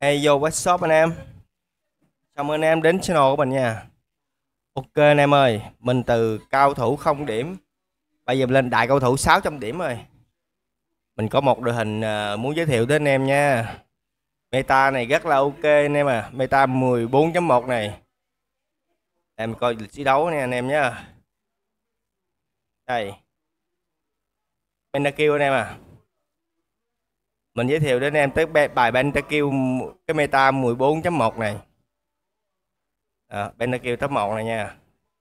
hay vô webshop anh em chào mừng anh em đến channel của mình nha ok anh em ơi mình từ cao thủ không điểm bây giờ lên đại cao thủ 600 điểm rồi mình có một đội hình à, muốn giới thiệu tới anh em nha meta này rất là ok anh em à meta 14.1 này em coi lịch thi đấu nha anh em nhá đây bên đã kêu anh em à mình giới thiệu đến em tới bài Kêu cái meta 14.1 này à, Kêu top 1 này nha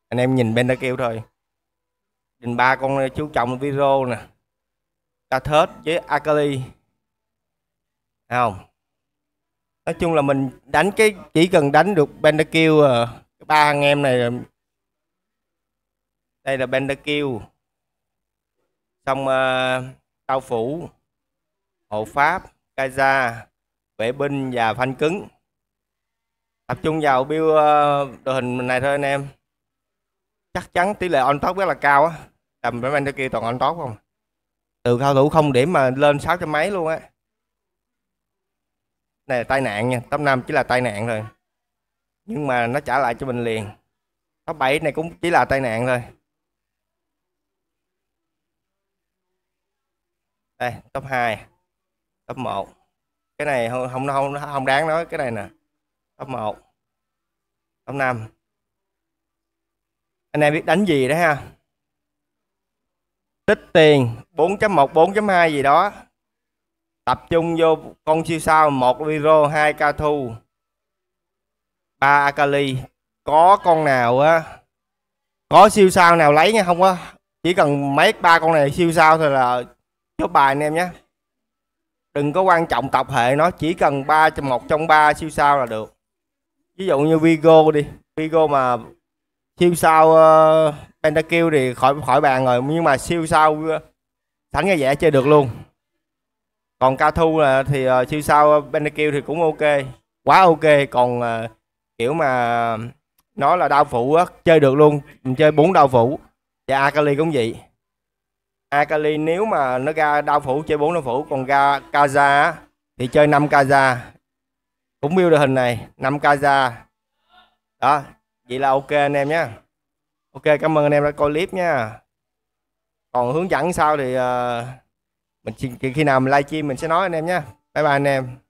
anh em nhìn Kêu thôi nhìn ba con chú trọng video nè ta Cathos với Akali không nói chung là mình đánh cái chỉ cần đánh được Kêu ờ, ba anh em này đây là Pentakill xong uh, ờ, tao phủ hộ pháp kaza vệ binh và phanh cứng tập trung vào bill ờ, đội hình này thôi anh em chắc chắn tỷ lệ on top rất là cao á tầm mấy anh kia toàn on top không từ cao thủ không điểm mà lên sáu trăm mấy luôn á này là tai nạn nha top năm chỉ là tai nạn thôi nhưng mà nó trả lại cho mình liền top bảy này cũng chỉ là tai nạn thôi đây top 2 Top 1. Cái này không không không, không đáng nói cái này nè. Top 1. Top 5. Anh em biết đánh gì đó ha. Tích tiền 4.1 4.2 gì đó. Tập trung vô con siêu sao một Liro, hai Ca Thu, ba Akali. Có con nào á có siêu sao nào lấy nha không á chỉ cần mấy ba con này siêu sao thôi là chốt bài anh em nhé đừng có quan trọng tập hệ nó chỉ cần ba trong một trong ba siêu sao là được ví dụ như Vigo đi Vigo mà siêu sao uh, thì khỏi khỏi bàn rồi nhưng mà siêu sao uh, thánh nghe dễ chơi được luôn còn ca thu là thì uh, siêu sao ờ, Pentakill thì cũng ok quá ok còn uh, kiểu mà nó là đau phủ á chơi được luôn mình chơi bốn đau phủ và Akali cũng vậy Akali nếu mà nó ra đau phủ chơi 4 đau phủ còn ra Kaza thì chơi 5 Kaza cũng build được hình này 5 Kaza đó vậy là ok anh em nhé ok cảm ơn anh em đã coi clip nha còn hướng dẫn sau thì uh, mình khi nào mình livestream mình sẽ nói anh em nhé bye bye anh em